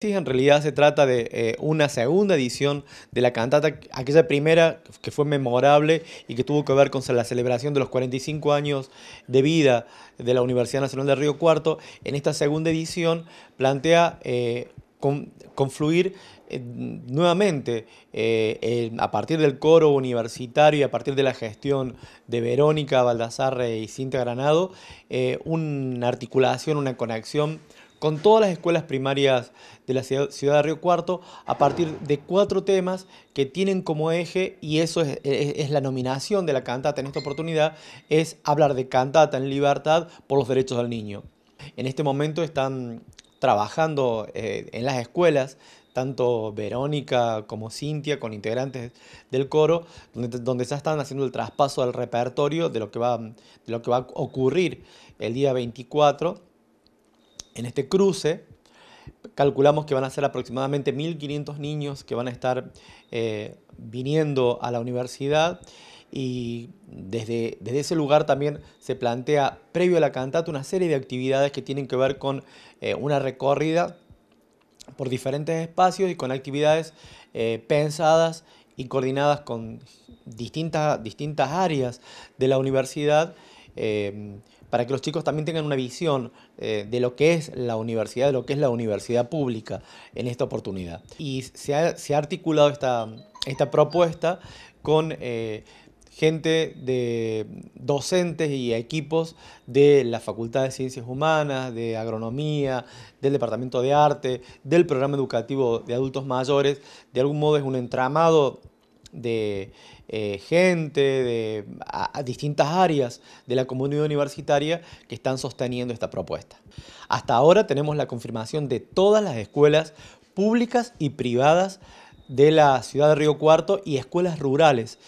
Sí, en realidad se trata de eh, una segunda edición de la cantata, aquella primera que fue memorable y que tuvo que ver con la celebración de los 45 años de vida de la Universidad Nacional de Río Cuarto. En esta segunda edición plantea eh, confluir eh, nuevamente a partir del coro universitario y a partir de la gestión de Verónica Baldassarre y Cinta Granado, una articulación, una conexión con todas las escuelas primarias de la ciudad de Río Cuarto a partir de cuatro temas que tienen como eje, y eso es, la nominación de la cantata en esta oportunidad, es hablar de cantata en libertad por los derechos del niño. En este momento están trabajando eh, en las escuelas, tanto Verónica como Cintia, con integrantes del coro, donde, se están haciendo el traspaso al repertorio de lo, que va, de lo que va a ocurrir el día 24 en este cruce calculamos que van a ser aproximadamente 1.500 niños que van a estar eh, viniendo a la universidad y desde, ese lugar también se plantea, previo a la cantata, una serie de actividades que tienen que ver con eh, una recorrida por diferentes espacios y con actividades eh, pensadas y coordinadas con distintas, distintas áreas de la universidad eh, para que los chicos también tengan una visión eh, de lo que es la universidad, de lo que es la universidad pública en esta oportunidad. Y se ha, articulado esta, esta propuesta con eh, gente de docentes y equipos de la Facultad de Ciencias Humanas, de Agronomía, del Departamento de Arte, del Programa Educativo de Adultos Mayores. De algún modo es un entramado de eh, gente, de distintas áreas de la comunidad universitaria que están sosteniendo esta propuesta. Hasta ahora tenemos la confirmación de todas las escuelas públicas y privadas de la ciudad de Río Cuarto y escuelas rurales.